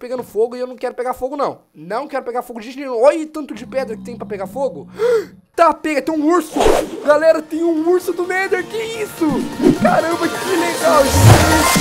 pegando fogo e eu não quero pegar fogo, não. Não quero pegar fogo de nenhum. Olha tanto de pedra que tem pra pegar fogo. Tá, pega, tem um urso. Galera, tem um urso do Nether, que isso? Caramba, que legal, gente.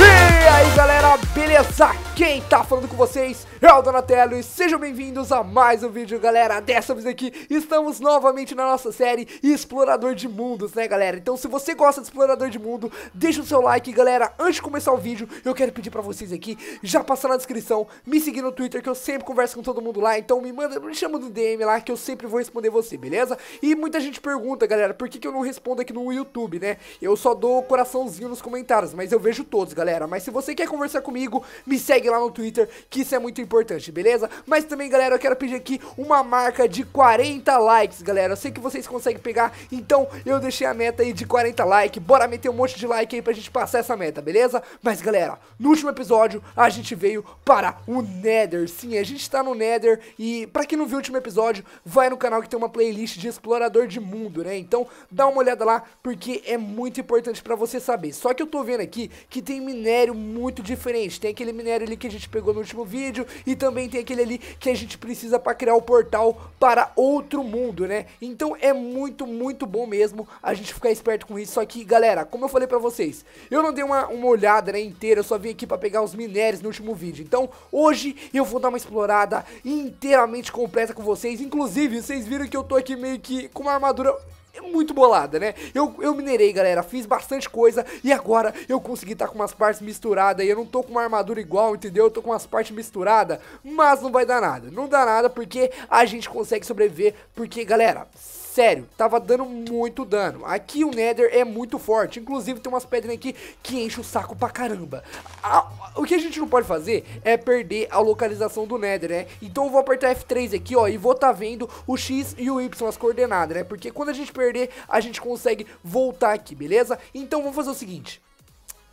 E aí, galera, beleza? Quem tá falando com vocês o Donatello, e sejam bem-vindos a mais um vídeo, galera. Dessa vez aqui, estamos novamente na nossa série Explorador de Mundos, né, galera? Então, se você gosta de Explorador de Mundo, deixa o seu like, galera. Antes de começar o vídeo, eu quero pedir pra vocês aqui, já passar na descrição, me seguir no Twitter, que eu sempre converso com todo mundo lá. Então, me manda, me chama no DM lá, que eu sempre vou responder você, beleza? E muita gente pergunta, galera, por que, que eu não respondo aqui no YouTube, né? Eu só dou coraçãozinho nos comentários, mas eu vejo todos, galera. Mas se você quer conversar comigo, me segue lá no Twitter, que isso é muito importante importante, beleza? Mas também, galera, eu quero pedir aqui uma marca de 40 likes, galera. Eu sei que vocês conseguem pegar, então eu deixei a meta aí de 40 likes. Bora meter um monte de like aí pra gente passar essa meta, beleza? Mas, galera, no último episódio a gente veio para o Nether. Sim, a gente tá no Nether e pra quem não viu o último episódio, vai no canal que tem uma playlist de explorador de mundo, né? Então dá uma olhada lá porque é muito importante pra você saber. Só que eu tô vendo aqui que tem minério muito diferente. Tem aquele minério ali que a gente pegou no último vídeo e também tem aquele ali que a gente precisa para criar o portal para outro mundo, né? Então é muito, muito bom mesmo a gente ficar esperto com isso. Só que, galera, como eu falei para vocês, eu não dei uma, uma olhada né, inteira, eu só vim aqui para pegar os minérios no último vídeo. Então hoje eu vou dar uma explorada inteiramente completa com vocês. Inclusive, vocês viram que eu tô aqui meio que com uma armadura é muito bolada, né? Eu, eu minerei, galera, fiz bastante coisa e agora eu consegui estar tá com umas partes misturadas e eu não tô com uma armadura igual, entendeu? Eu tô com umas partes misturadas, mas não vai dar nada. Não dá nada porque a gente consegue sobreviver, porque, galera, Sério, tava dando muito dano. Aqui o Nether é muito forte. Inclusive tem umas pedras aqui que enche o saco pra caramba. A, o que a gente não pode fazer é perder a localização do Nether, né? Então eu vou apertar F3 aqui, ó, e vou tá vendo o X e o Y, as coordenadas, né? Porque quando a gente perder, a gente consegue voltar aqui, beleza? Então vamos fazer o seguinte.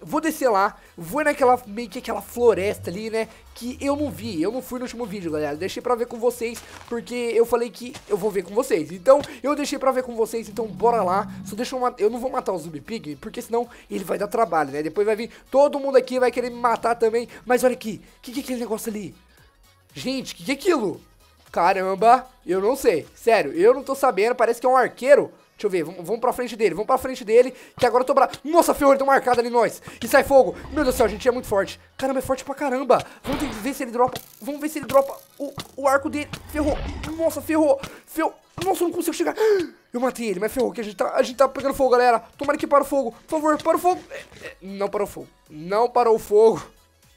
Vou descer lá, vou naquela, meio que aquela floresta ali, né, que eu não vi, eu não fui no último vídeo, galera, deixei pra ver com vocês, porque eu falei que eu vou ver com vocês, então eu deixei pra ver com vocês, então bora lá, só deixa eu matar, eu não vou matar o Zumbi Pig, porque senão ele vai dar trabalho, né, depois vai vir todo mundo aqui, vai querer me matar também, mas olha aqui, que que é aquele negócio ali? Gente, que que é aquilo? Caramba, eu não sei. Sério, eu não tô sabendo. Parece que é um arqueiro. Deixa eu ver, vamos, vamos pra frente dele, vamos pra frente dele, que agora eu tô bra... Nossa, ferrou, ele deu marcada ali nós. E sai fogo. Meu Deus do céu, a gente é muito forte. Caramba, é forte pra caramba. Vamos ver se ele dropa, vamos ver se ele dropa o, o arco dele. Ferrou. Nossa, ferrou. Ferrou. Nossa, eu não consigo chegar. Eu matei ele, mas ferrou, que a gente tá, a gente tá pegando fogo, galera. Tomara que para o fogo. Por favor, para o fogo. É, é, não parou o fogo. Não parou o fogo.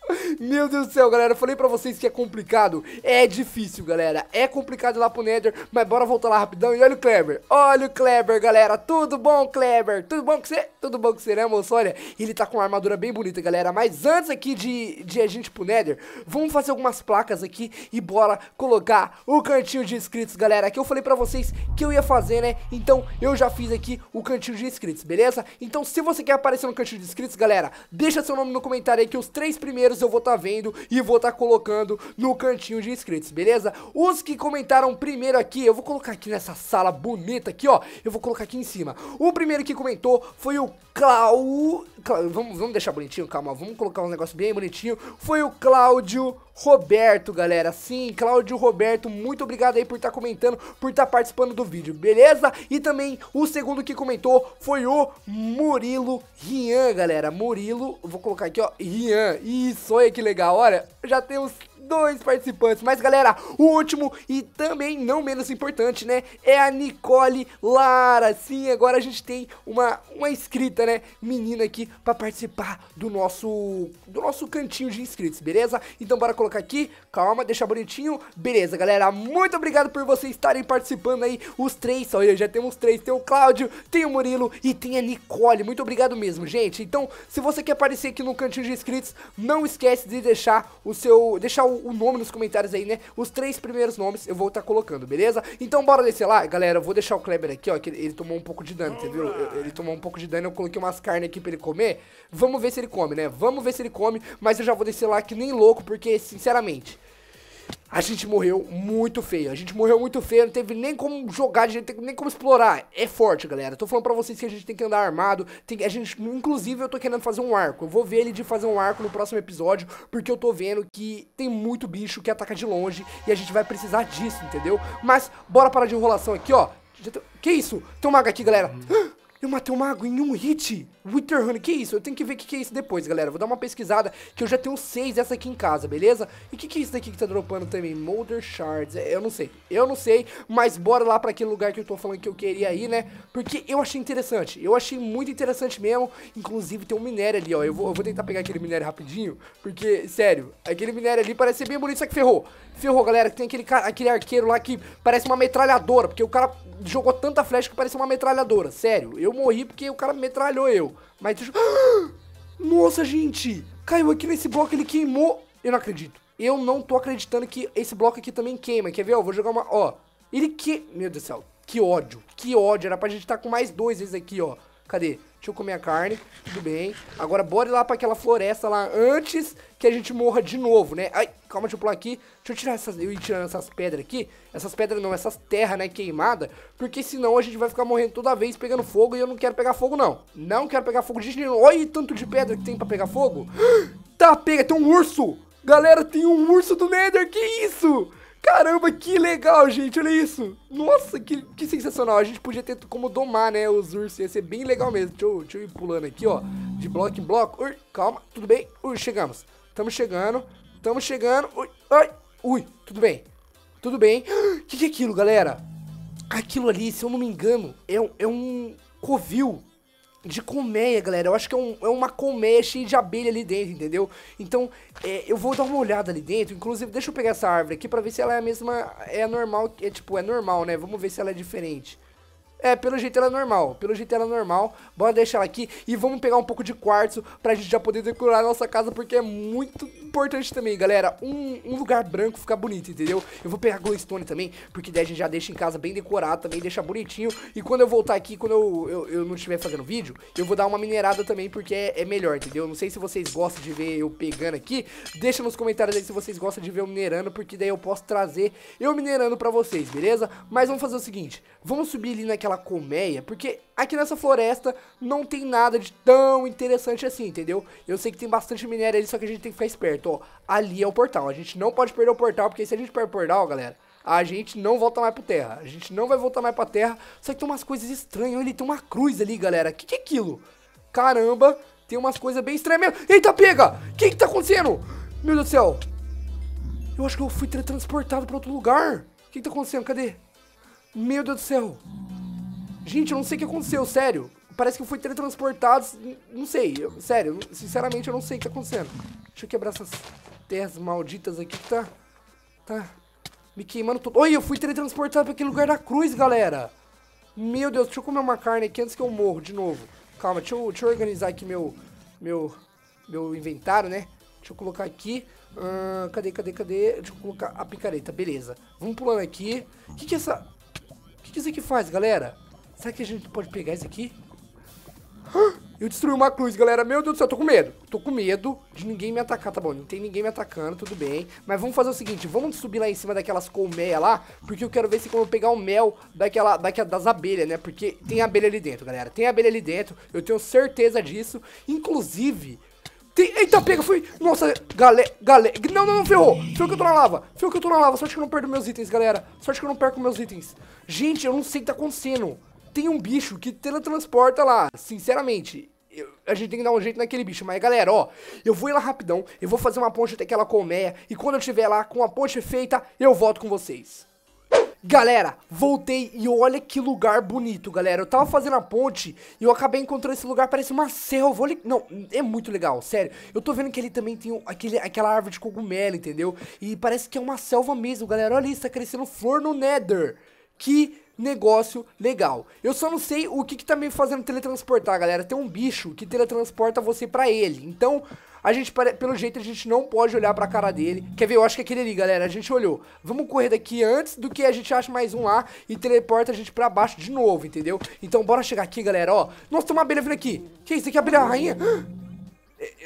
Meu Deus do céu, galera, eu falei pra vocês que é complicado, é difícil, galera, é complicado ir lá pro Nether, mas bora voltar lá rapidão e olha o Kleber, olha o Kleber, galera, tudo bom, Kleber, tudo bom com você? Tudo bom com você, né, moço? Olha, ele tá com uma armadura bem bonita, galera, mas antes aqui de, de a gente ir pro Nether, vamos fazer algumas placas aqui e bora colocar o cantinho de inscritos, galera, que eu falei pra vocês que eu ia fazer, né, então eu já fiz aqui o cantinho de inscritos, beleza? Então se você quer aparecer no cantinho de inscritos, galera, deixa seu nome no comentário aí que os três primeiros primeiros eu vou estar tá vendo e vou estar tá colocando no cantinho de inscritos, beleza? Os que comentaram primeiro aqui, eu vou colocar aqui nessa sala bonita aqui, ó. Eu vou colocar aqui em cima. O primeiro que comentou foi o Clau... Clau... Vamos, vamos deixar bonitinho, calma. Vamos colocar um negócio bem bonitinho. Foi o Cláudio... Roberto, galera. Sim, Cláudio Roberto, muito obrigado aí por estar tá comentando, por estar tá participando do vídeo, beleza? E também o segundo que comentou foi o Murilo Rian, galera. Murilo, vou colocar aqui, ó, Rian. Isso, olha que legal. Olha, já temos dois participantes. Mas, galera, o último e também não menos importante, né? É a Nicole Lara. Sim, agora a gente tem uma, uma inscrita, né? Menina aqui pra participar do nosso, do nosso cantinho de inscritos, beleza? Então, bora colocar aqui. Calma, deixar bonitinho. Beleza, galera. Muito obrigado por vocês estarem participando aí. Os três, olha, já temos três. Tem o Cláudio, tem o Murilo e tem a Nicole. Muito obrigado mesmo, gente. Então, se você quer aparecer aqui no cantinho de inscritos, não esquece de deixar o seu... Deixar o o, nome nos comentários aí, né? Os três primeiros nomes eu vou estar tá colocando, beleza? Então bora descer lá, galera. Eu vou deixar o Kleber aqui, ó, que ele, tomou um pouco de dano, entendeu? ele tomou um pouco de dano, eu coloquei umas carnes aqui pra ele comer. Vamos ver se ele come, né? Vamos ver se ele come, mas eu já vou descer lá que nem louco, porque, sinceramente... A gente morreu muito feio. A gente morreu muito feio, não teve nem como jogar, nem como explorar. É forte, galera. Tô falando pra vocês que a gente tem que andar armado. Tem, a gente, inclusive, eu tô querendo fazer um arco. Eu vou ver ele de fazer um arco no próximo episódio, porque eu tô vendo que tem muito bicho que ataca de longe e a gente vai precisar disso, entendeu? Mas bora parar de enrolação aqui, ó. Que isso? Tem um mago aqui, galera. Uhum. Eu matei um mago em um hit. Wither Honey, que isso? Eu tenho que ver o que, que é isso depois, galera. Vou dar uma pesquisada, que eu já tenho seis dessa aqui em casa, beleza? E o que, que é isso daqui que tá dropando também? Molder Shards, é, eu não sei. Eu não sei, mas bora lá pra aquele lugar que eu tô falando que eu queria ir, né? Porque eu achei interessante, eu achei muito interessante mesmo. Inclusive tem um minério ali, ó. Eu vou, eu vou tentar pegar aquele minério rapidinho, porque, sério, aquele minério ali parece ser bem bonito, só que ferrou. Ferrou, galera, que tem aquele, aquele arqueiro lá que parece uma metralhadora, porque o cara jogou tanta flecha que parece uma metralhadora, sério. Eu morri porque o cara metralhou eu. Mas deixa... Nossa, gente! Caiu aqui nesse bloco, ele queimou. Eu não acredito. Eu não tô acreditando que esse bloco aqui também queima. Quer ver? Eu vou jogar uma... Ó, ele que... Meu Deus do céu. Que ódio. Que ódio. Era pra gente estar tá com mais dois vezes aqui, ó. Cadê? Deixa eu comer a carne, tudo bem. Agora bora lá pra aquela floresta lá antes que a gente morra de novo, né? Ai, calma, deixa eu pular aqui. Deixa eu tirar essas, eu ir tirando essas pedras aqui. Essas pedras não, essas terras, né, queimada. Porque senão a gente vai ficar morrendo toda vez pegando fogo e eu não quero pegar fogo, não. Não quero pegar fogo de nenhum. Olha tanto de pedra que tem pra pegar fogo. Tá, pega, tem um urso. Galera, tem um urso do Nether, que isso? Caramba, que legal, gente, olha isso. Nossa, que, que sensacional. A gente podia ter como domar, né, os ursos. Ia ser bem legal mesmo. Deixa eu, deixa eu ir pulando aqui, ó. De bloco em bloco. Ui, calma, tudo bem. Ui, chegamos. Tamo chegando. Tamo chegando. Ui, ai. Ui, tudo bem. Tudo bem. O que, que é aquilo, galera? Aquilo ali, se eu não me engano, é, é um covil de colmeia, galera. Eu acho que é, um, é uma colmeia cheia de abelha ali dentro, entendeu? Então, é, eu vou dar uma olhada ali dentro. Inclusive, deixa eu pegar essa árvore aqui pra ver se ela é a mesma... É normal, é tipo, é normal, né? Vamos ver se ela é diferente. É, pelo jeito ela é normal. Pelo jeito ela é normal. Bora deixar ela aqui e vamos pegar um pouco de quartzo pra gente já poder decorar a nossa casa, porque é muito importante também, galera. Um, um lugar branco ficar bonito, entendeu? Eu vou pegar glowstone também, porque daí a gente já deixa em casa bem decorado também, deixa bonitinho. E quando eu voltar aqui, quando eu, eu, eu não estiver fazendo vídeo, eu vou dar uma minerada também, porque é, é melhor, entendeu? Não sei se vocês gostam de ver eu pegando aqui. Deixa nos comentários aí se vocês gostam de ver eu minerando, porque daí eu posso trazer eu minerando pra vocês, beleza? Mas vamos fazer o seguinte, vamos subir ali naquela aquela colmeia, porque aqui nessa floresta não tem nada de tão interessante assim, entendeu? Eu sei que tem bastante minério ali, só que a gente tem que ficar esperto, ó. Ali é o portal, a gente não pode perder o portal, porque se a gente perder o portal, galera, a gente não volta mais pro terra. A gente não vai voltar mais pra terra, só que tem umas coisas estranhas. Ele tem uma cruz ali, galera. Que que é aquilo? Caramba, tem umas coisas bem estranhas mesmo. Eita, pega! O que que tá acontecendo? Meu Deus do céu. Eu acho que eu fui transportado pra outro lugar. O que que tá acontecendo? Cadê? Meu Deus do céu. Gente, eu não sei o que aconteceu, sério. Parece que eu fui teletransportado. Não sei, eu, sério, sinceramente eu não sei o que tá acontecendo. Deixa eu quebrar essas terras malditas aqui que tá. Tá me queimando todo. Oi, eu fui teletransportado pra aquele lugar da cruz, galera. Meu Deus, deixa eu comer uma carne aqui antes que eu morro de novo. Calma, deixa eu, deixa eu organizar aqui meu, meu, meu inventário, né? Deixa eu colocar aqui. Uh, cadê, cadê, cadê? Deixa eu colocar a picareta, beleza. Vamos pulando aqui. O que que essa... O que que isso aqui faz, galera? Será que a gente pode pegar isso aqui? Eu destruí uma cruz, galera. Meu Deus do céu, eu tô com medo. Tô com medo de ninguém me atacar, tá bom? Não tem ninguém me atacando, tudo bem. Mas vamos fazer o seguinte, vamos subir lá em cima daquelas colmeias lá, porque eu quero ver se como eu pegar o mel daquela, daquela, das abelhas, né? Porque tem abelha ali dentro, galera. Tem abelha ali dentro, eu tenho certeza disso. Inclusive, tem... Eita, pega, foi... Nossa, galera... Galera... Não, não, não, ferrou. Ferrou que eu tô na lava. Ferrou que eu tô na lava. Sorte que eu não perco meus itens, galera. Sorte que eu não perco meus itens. Gente, eu não sei o que tá acontecendo tem um bicho que teletransporta lá. Sinceramente, eu, a gente tem que dar um jeito naquele bicho. Mas galera, ó, eu vou ir lá rapidão, eu vou fazer uma ponte até aquela colmeia. E quando eu estiver lá com a ponte feita, eu volto com vocês. Galera, voltei e olha que lugar bonito, galera. Eu tava fazendo a ponte e eu acabei encontrando esse lugar, parece uma selva. Olha, não, é muito legal, sério. Eu tô vendo que ele também tem aquele, aquela árvore de cogumelo, entendeu? E parece que é uma selva mesmo, galera. Olha isso, tá crescendo flor no Nether. Que negócio legal. Eu só não sei o que, que tá me fazendo teletransportar, galera. Tem um bicho que teletransporta você pra ele. Então, a gente, pelo jeito, a gente não pode olhar pra cara dele. Quer ver? Eu acho que é aquele ali, galera. A gente olhou. Vamos correr daqui antes do que a gente acha mais um lá e teleporta a gente pra baixo de novo, entendeu? Então, bora chegar aqui, galera, ó. Nossa, tem uma abelha vindo aqui. Que isso? Aqui é a abelha rainha? Ah!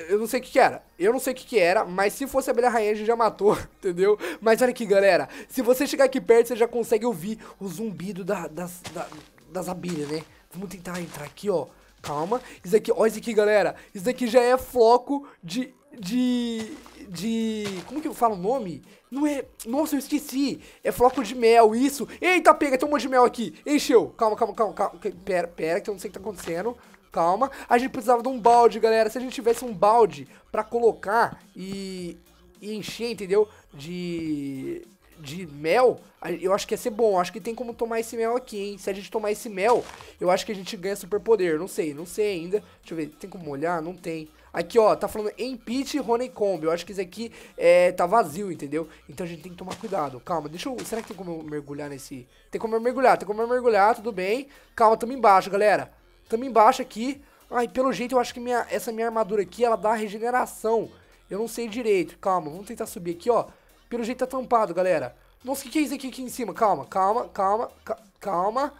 Eu não sei o que, que, era. Eu não sei o que, que, era, mas se fosse abelha rainha, a gente já matou, entendeu? Mas olha aqui, galera. Se você chegar aqui perto, você já consegue ouvir o zumbido da, das, da, das abelhas, né? Vamos tentar entrar aqui, ó. Calma. Isso aqui, ó, isso aqui, galera. Isso aqui já é floco de. de. de. Como que eu falo o nome? Não é. Nossa, eu esqueci. É floco de mel, isso. Eita, pega, tem um monte de mel aqui. Encheu. Calma, calma, calma, calma. Pera, pera, que eu não sei o que tá acontecendo. Calma. A gente precisava de um balde, galera. Se a gente tivesse um balde para colocar e, e encher, entendeu? De de mel, eu acho que ia ser bom. Eu acho que tem como tomar esse mel aqui, hein? Se a gente tomar esse mel, eu acho que a gente ganha superpoder. Não sei, não sei ainda. Deixa eu ver, tem como olhar? Não tem. Aqui, ó, tá falando em Empit Honeycomb. Eu acho que esse aqui é, tá vazio, entendeu? Então a gente tem que tomar cuidado. Calma, deixa eu... Será que tem como eu mergulhar nesse... Tem como eu mergulhar, tem como eu mergulhar, tudo bem. Calma, tamo embaixo, galera. Também embaixo aqui. Ai, pelo jeito eu acho que minha, essa minha armadura aqui, ela dá regeneração. Eu não sei direito. Calma, vamos tentar subir aqui, ó. Pelo jeito tá tampado, galera. Nossa, o que, que é isso aqui, aqui em cima? Calma, calma, calma, calma.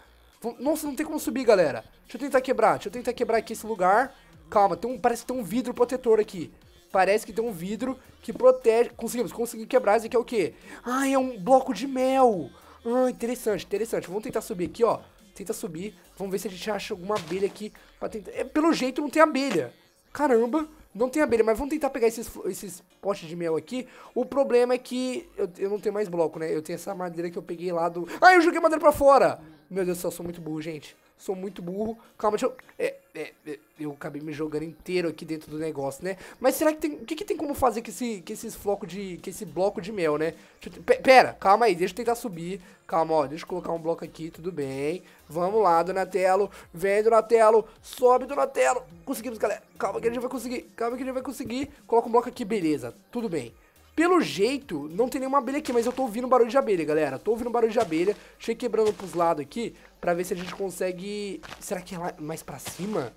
Nossa, não tem como subir, galera. Deixa eu tentar quebrar. Deixa eu tentar quebrar aqui esse lugar. Calma, tem um, parece que tem um vidro protetor aqui. Parece que tem um vidro que protege... Conseguimos, conseguimos quebrar. Isso aqui é o quê? Ai, é um bloco de mel. Ah, interessante, interessante. Vamos tentar subir aqui, ó tenta subir, vamos ver se a gente acha alguma abelha aqui pra tentar... É, pelo jeito não tem abelha. Caramba, não tem abelha, mas vamos tentar pegar esses, esses potes de mel aqui. O problema é que eu, eu não tenho mais bloco, né? Eu tenho essa madeira que eu peguei lá do... Ah, eu joguei madeira pra fora! Meu Deus do céu, sou muito burro, gente. Sou muito burro. Calma, deixa eu... É, é, é, eu acabei me jogando inteiro aqui dentro do negócio, né? Mas será que tem. O que, que tem como fazer com, esse, com esses flocos de. com esse bloco de mel, né? Eu, pera, calma aí, deixa eu tentar subir. Calma, ó, deixa eu colocar um bloco aqui, tudo bem. Vamos lá, Donatello. Vem, Donatello. Sobe, Donatello. Conseguimos, galera. Calma que a gente vai conseguir. Calma que a gente vai conseguir. Coloca um bloco aqui, beleza. Tudo bem. Pelo jeito, não tem nenhuma abelha aqui, mas eu tô ouvindo barulho de abelha, galera. Tô ouvindo barulho de abelha. Deixa eu ir quebrando pros lados aqui pra ver se a gente consegue... Será que é lá mais pra cima?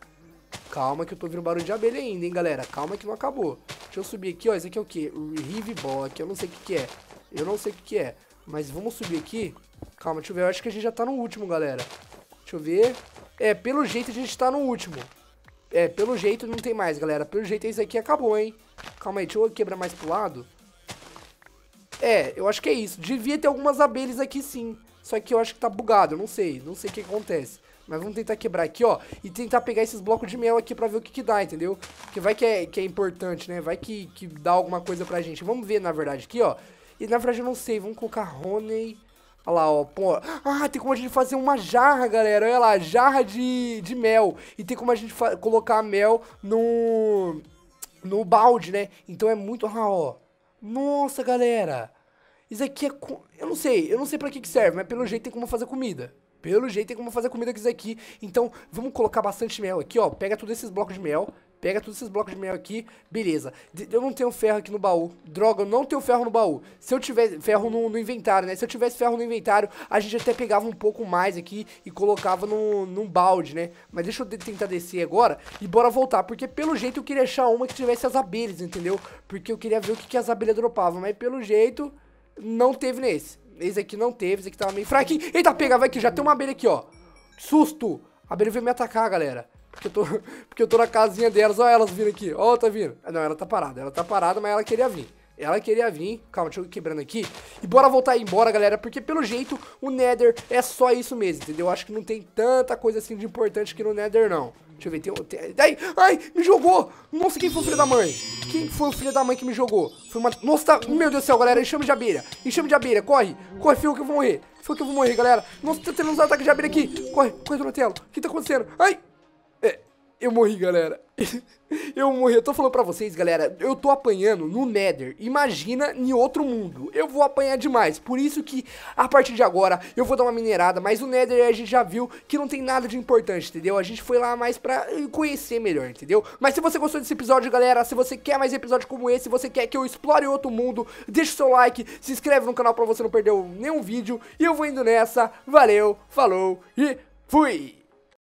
Calma que eu tô ouvindo barulho de abelha ainda, hein, galera. Calma que não acabou. Deixa eu subir aqui, ó. Isso aqui é o quê? aqui Eu não sei o que que é. Eu não sei o que que é. Mas vamos subir aqui. Calma, deixa eu ver. Eu acho que a gente já tá no último, galera. Deixa eu ver. É, pelo jeito a gente tá no último. É, pelo jeito não tem mais, galera. Pelo jeito esse aqui acabou, hein. Calma aí, deixa eu quebrar mais pro lado. É, eu acho que é isso. Devia ter algumas abelhas aqui sim. Só que eu acho que tá bugado, eu não sei. Não sei o que acontece. Mas vamos tentar quebrar aqui, ó. E tentar pegar esses blocos de mel aqui pra ver o que que dá, entendeu? Porque vai que é, que é importante, né? Vai que, que dá alguma coisa pra gente. Vamos ver, na verdade, aqui, ó. E na verdade eu não sei. Vamos colocar Rony... Olha lá, ó, pô. Ah, tem como a gente fazer uma jarra, galera. Olha lá, jarra de, de mel. E tem como a gente colocar mel no... No balde, né? Então é muito... Ah, ó. Nossa, galera, isso aqui é. Eu não sei, eu não sei para que, que serve, mas pelo jeito tem como fazer comida. Pelo jeito tem como fazer comida com isso aqui. Então, vamos colocar bastante mel aqui, ó. Pega todos esses blocos de mel. Pega todos esses blocos de mel aqui, beleza. Eu não tenho ferro aqui no baú. Droga, eu não tenho ferro no baú. Se eu tivesse ferro no, no inventário, né? Se eu tivesse ferro no inventário, a gente até pegava um pouco mais aqui e colocava no, num balde, né? Mas deixa eu tentar descer agora e bora voltar. Porque pelo jeito eu queria achar uma que tivesse as abelhas, entendeu? Porque eu queria ver o que, que as abelhas dropavam. Mas pelo jeito, não teve nesse. Esse aqui não teve, esse aqui tava meio fraquinho. Eita, pega, vai aqui, já tem uma abelha aqui, ó. Susto! A abelha veio me atacar, galera. Porque eu tô, porque eu tô na casinha delas. Olha elas vindo aqui. Ó, tá vindo. Ah, não, ela tá parada. Ela tá parada, mas ela queria vir. Ela queria vir. Calma, deixa eu quebrando aqui. E bora voltar embora, galera. Porque pelo jeito, o Nether é só isso mesmo, entendeu? Acho que não tem tanta coisa assim de importante aqui no Nether, não. Deixa eu ver, tem, tem... Ai, ai, me jogou! Nossa, quem foi o filho da mãe? Quem foi o filho da mãe que me jogou? Foi uma... Nossa, tá... meu Deus do céu, galera, enxame de abelha. Enxame de abelha, corre. Corre, filho, que eu vou morrer. Filho, que eu vou morrer, galera. Nossa, tá tendo uns ataques de abelha aqui. Corre, corre, Donatello. O que tá acontecendo? Ai! É, eu morri, galera. eu morri. Eu tô falando pra vocês, galera, eu tô apanhando no Nether. Imagina em outro mundo. Eu vou apanhar demais. Por isso que, a partir de agora, eu vou dar uma minerada. Mas o Nether a gente já viu que não tem nada de importante, entendeu? A gente foi lá mais pra eh, conhecer melhor, entendeu? Mas se você gostou desse episódio, galera, se você quer mais episódios como esse, se você quer que eu explore outro mundo, deixa o seu like, se inscreve no canal pra você não perder nenhum vídeo. E eu vou indo nessa. Valeu, falou e fui!